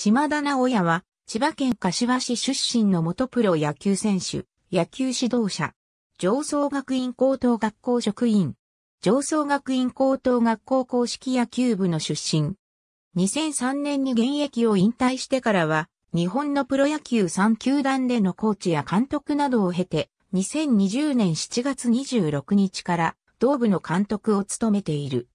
島田直也は、千葉県柏市出身の元プロ野球選手、野球指導者、上層学院高等学校職員、上層学院高等学校公式野球部の出身。2003年に現役を引退してからは、日本のプロ野球3球団でのコーチや監督などを経て、2020年7月26日から、同部の監督を務めている。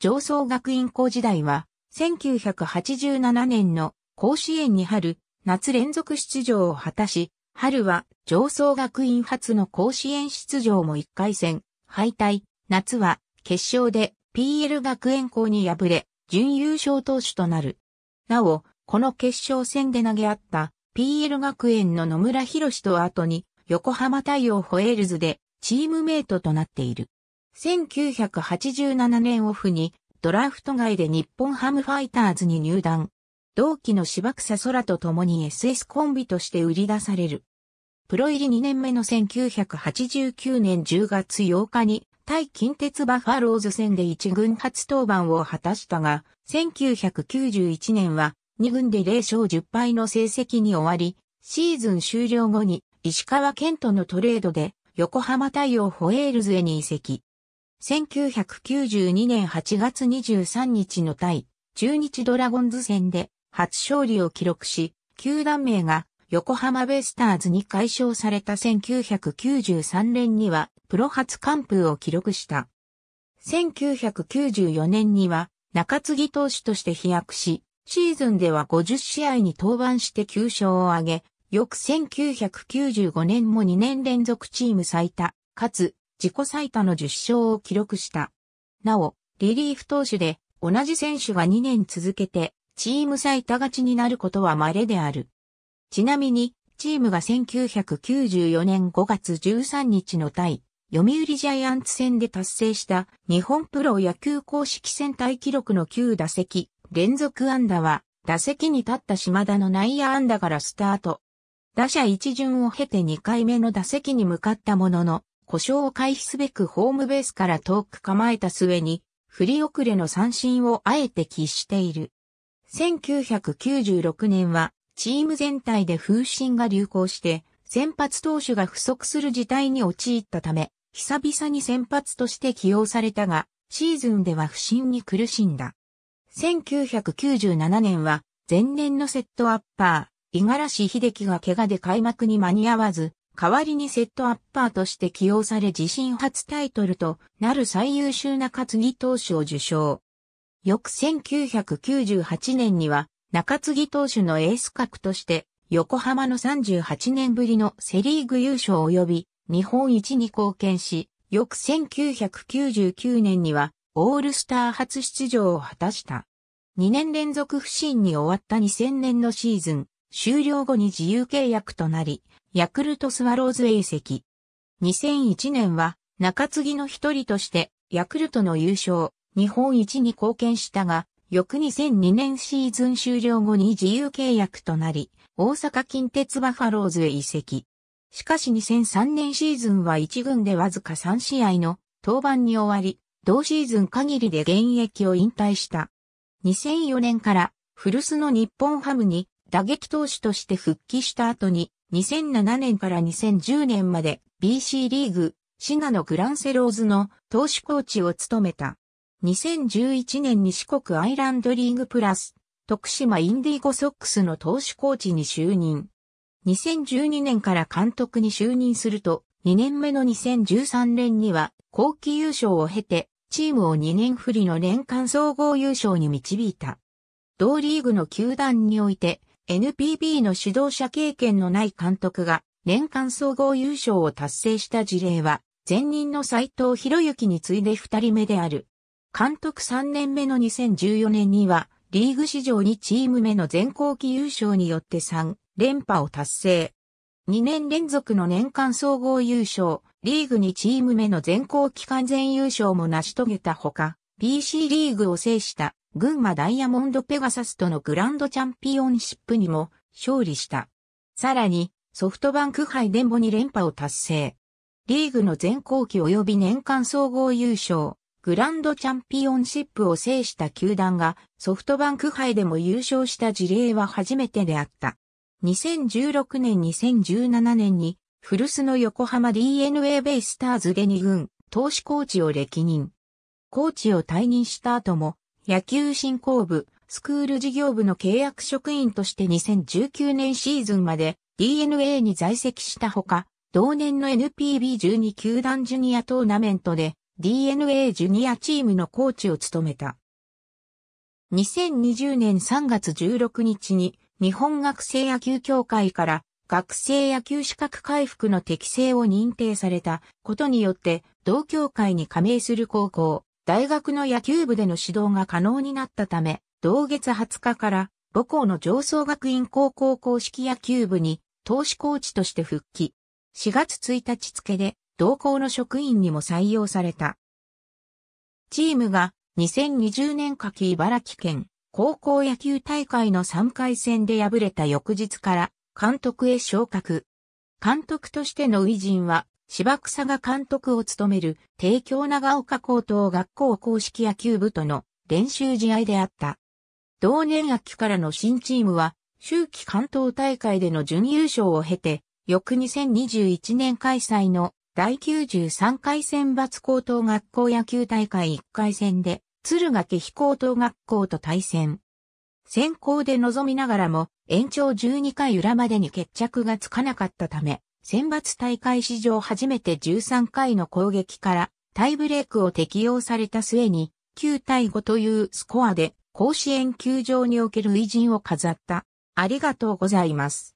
上層学院校時代は、1987年の甲子園に春、夏連続出場を果たし、春は上層学院初の甲子園出場も1回戦、敗退、夏は決勝で PL 学園校に敗れ、準優勝投手となる。なお、この決勝戦で投げ合った PL 学園の野村博士と後に横浜太陽ホエールズでチームメイトとなっている。1987年オフにドラフト外で日本ハムファイターズに入団。同期の芝草空と共に SS コンビとして売り出される。プロ入り2年目の1989年10月8日に対近鉄バファローズ戦で1軍初登板を果たしたが、1991年は2軍で0勝10敗の成績に終わり、シーズン終了後に石川県とのトレードで横浜対応ホエールズへに移籍。1992年8月23日の対中日ドラゴンズ戦で初勝利を記録し、球団名が横浜ベイスターズに解消された1993年にはプロ初完封を記録した。1994年には中継ぎ投手として飛躍し、シーズンでは50試合に登板して9勝を挙げ、翌1995年も2年連続チーム最多、かつ自己最多の10勝を記録した。なお、リリーフ投手で同じ選手が2年続けてチーム最多勝ちになることは稀である。ちなみに、チームが1994年5月13日の対、読売ジャイアンツ戦で達成した日本プロ野球公式戦隊記録の9打席連続安打は、打席に立った島田の内野安打からスタート。打者一巡を経て2回目の打席に向かったものの、故障を回避すべくホームベースから遠く構えた末に、振り遅れの三振をあえて喫している。1996年は、チーム全体で風疹が流行して、先発投手が不足する事態に陥ったため、久々に先発として起用されたが、シーズンでは不振に苦しんだ。1997年は、前年のセットアッパー、五十嵐秀樹が怪我で開幕に間に合わず、代わりにセットアッパーとして起用され自身初タイトルとなる最優秀中継ぎ投手を受賞。翌1998年には中継ぎ投手のエース格として横浜の38年ぶりのセリーグ優勝及び日本一に貢献し、翌1999年にはオールスター初出場を果たした。2年連続不振に終わった2000年のシーズン、終了後に自由契約となり、ヤクルトスワローズへ移籍。2001年は中継ぎの一人としてヤクルトの優勝、日本一に貢献したが、翌2002年シーズン終了後に自由契約となり、大阪近鉄バファローズへ移籍。しかし2003年シーズンは1軍でわずか3試合の登板に終わり、同シーズン限りで現役を引退した。2004年から古巣の日本ハムに打撃投手として復帰した後に2007年から2010年まで BC リーグ、滋賀のグランセローズの投手コーチを務めた。2011年に四国アイランドリーグプラス、徳島インディーゴソックスの投手コーチに就任。2012年から監督に就任すると、2年目の2013年には、後期優勝を経て、チームを2年振りの年間総合優勝に導いた。同リーグの球団において、NPB の指導者経験のない監督が年間総合優勝を達成した事例は、前任の斎藤博之に次いで二人目である。監督3年目の2014年には、リーグ史上2チーム目の全校期優勝によって3連覇を達成。2年連続の年間総合優勝、リーグ2チーム目の全校期間全優勝も成し遂げたほか、PC リーグを制した群馬ダイヤモンドペガサスとのグランドチャンピオンシップにも勝利した。さらに、ソフトバンク杯でも2連覇を達成。リーグの全後期及び年間総合優勝、グランドチャンピオンシップを制した球団がソフトバンク杯でも優勝した事例は初めてであった。2016年2017年に古巣の横浜 DNA ベイスターズで2軍、投手コーチを歴任。コーチを退任した後も野球振興部、スクール事業部の契約職員として2019年シーズンまで DNA に在籍したほか、同年の NPB12 球団ジュニアトーナメントで DNA ジュニアチームのコーチを務めた。2020年3月16日に日本学生野球協会から学生野球資格回復の適正を認定されたことによって同協会に加盟する高校、大学の野球部での指導が可能になったため、同月20日から母校の上層学院高校公式野球部に投資コーチとして復帰。4月1日付で同校の職員にも採用された。チームが2020年夏季茨城県高校野球大会の3回戦で敗れた翌日から監督へ昇格。監督としての偉人は芝草が監督を務める帝京長岡高等学校公式野球部との練習試合であった。同年秋からの新チームは、秋季関東大会での準優勝を経て、翌2021年開催の第93回選抜高等学校野球大会1回戦で、鶴ヶ飛高等学校と対戦。先行で臨みながらも、延長12回裏までに決着がつかなかったため、選抜大会史上初めて13回の攻撃からタイブレークを適用された末に9対5というスコアで甲子園球場における偉人を飾った。ありがとうございます。